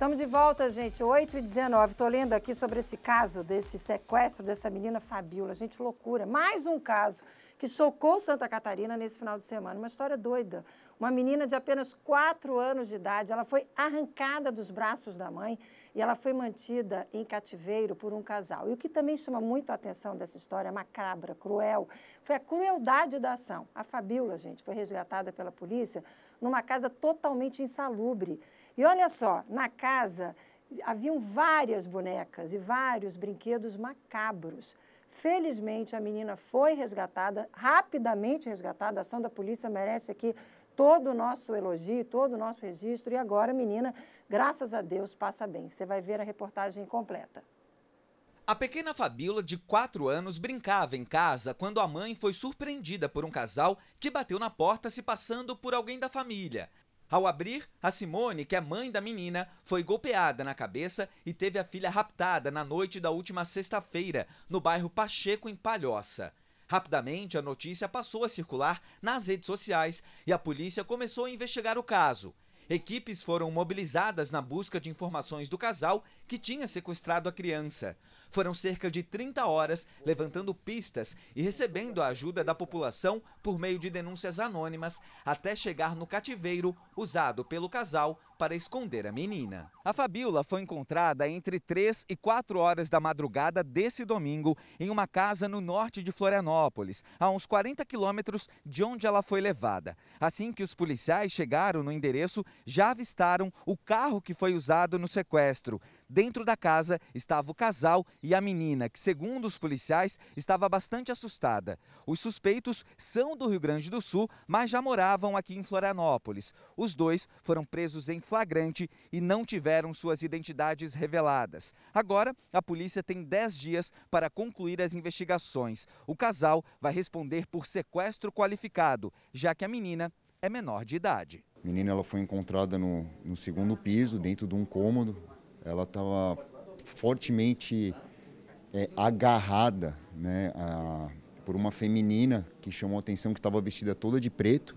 Estamos de volta, gente. 8 e 19. Estou lendo aqui sobre esse caso, desse sequestro dessa menina Fabiola. Gente, loucura. Mais um caso que chocou Santa Catarina nesse final de semana. Uma história doida. Uma menina de apenas 4 anos de idade, ela foi arrancada dos braços da mãe e ela foi mantida em cativeiro por um casal. E o que também chama muito a atenção dessa história macabra, cruel, foi a crueldade da ação. A Fabiola, gente, foi resgatada pela polícia numa casa totalmente insalubre. E olha só, na casa haviam várias bonecas e vários brinquedos macabros. Felizmente, a menina foi resgatada, rapidamente resgatada. A ação da polícia merece aqui todo o nosso elogio, todo o nosso registro. E agora menina, graças a Deus, passa bem. Você vai ver a reportagem completa. A pequena Fabiola, de 4 anos, brincava em casa quando a mãe foi surpreendida por um casal que bateu na porta se passando por alguém da família. Ao abrir, a Simone, que é mãe da menina, foi golpeada na cabeça e teve a filha raptada na noite da última sexta-feira, no bairro Pacheco, em Palhoça. Rapidamente, a notícia passou a circular nas redes sociais e a polícia começou a investigar o caso. Equipes foram mobilizadas na busca de informações do casal que tinha sequestrado a criança. Foram cerca de 30 horas levantando pistas e recebendo a ajuda da população por meio de denúncias anônimas até chegar no cativeiro usado pelo casal para esconder a menina. A Fabiola foi encontrada entre 3 e 4 horas da madrugada desse domingo em uma casa no norte de Florianópolis, a uns 40 quilômetros de onde ela foi levada. Assim que os policiais chegaram no endereço, já avistaram o carro que foi usado no sequestro. Dentro da casa estava o casal e a menina, que, segundo os policiais, estava bastante assustada. Os suspeitos são do Rio Grande do Sul, mas já moravam aqui em Florianópolis. Os dois foram presos em flagrante e não tiveram suas identidades reveladas. Agora, a polícia tem 10 dias para concluir as investigações. O casal vai responder por sequestro qualificado, já que a menina é menor de idade. A menina ela foi encontrada no, no segundo piso, dentro de um cômodo. Ela estava fortemente é, agarrada né, a, por uma feminina que chamou a atenção, que estava vestida toda de preto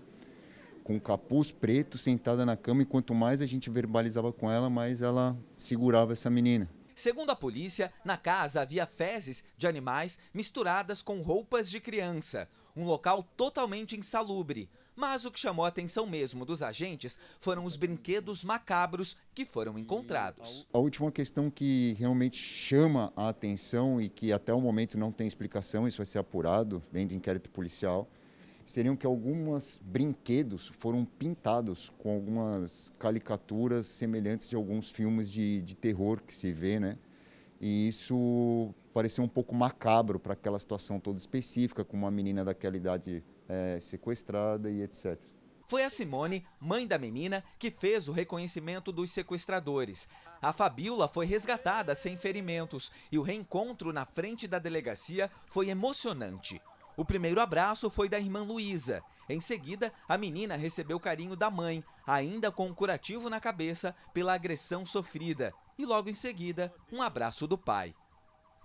com capuz preto, sentada na cama, e quanto mais a gente verbalizava com ela, mais ela segurava essa menina. Segundo a polícia, na casa havia fezes de animais misturadas com roupas de criança, um local totalmente insalubre. Mas o que chamou a atenção mesmo dos agentes foram os brinquedos macabros que foram encontrados. A última questão que realmente chama a atenção e que até o momento não tem explicação, isso vai ser apurado dentro do inquérito policial, seriam que alguns brinquedos foram pintados com algumas caricaturas semelhantes de alguns filmes de, de terror que se vê, né? E isso pareceu um pouco macabro para aquela situação toda específica, com uma menina daquela idade é, sequestrada e etc. Foi a Simone, mãe da menina, que fez o reconhecimento dos sequestradores. A Fabiola foi resgatada sem ferimentos e o reencontro na frente da delegacia foi emocionante. O primeiro abraço foi da irmã Luísa. Em seguida, a menina recebeu carinho da mãe, ainda com um curativo na cabeça pela agressão sofrida. E logo em seguida, um abraço do pai.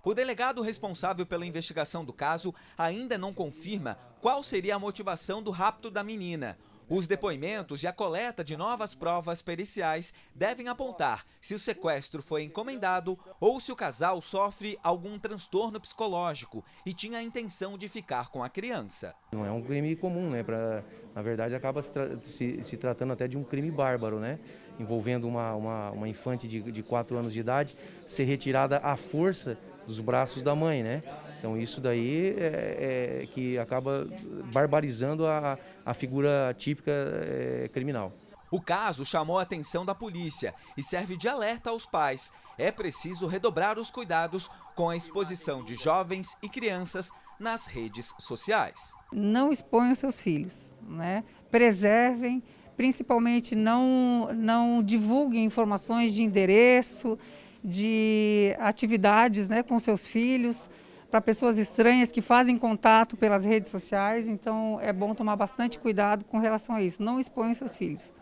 O delegado responsável pela investigação do caso ainda não confirma qual seria a motivação do rapto da menina. Os depoimentos e a coleta de novas provas periciais devem apontar se o sequestro foi encomendado ou se o casal sofre algum transtorno psicológico e tinha a intenção de ficar com a criança. Não é um crime comum, né? Pra, na verdade, acaba se, tra se, se tratando até de um crime bárbaro, né? envolvendo uma, uma, uma infante de 4 anos de idade, ser retirada à força dos braços da mãe, né? Então isso daí é, é que acaba barbarizando a, a figura típica é, criminal. O caso chamou a atenção da polícia e serve de alerta aos pais. É preciso redobrar os cuidados com a exposição de jovens e crianças nas redes sociais. Não exponham seus filhos, né? Preservem, principalmente não, não divulguem informações de endereço, de atividades né, com seus filhos para pessoas estranhas que fazem contato pelas redes sociais, então é bom tomar bastante cuidado com relação a isso. Não exponham seus filhos.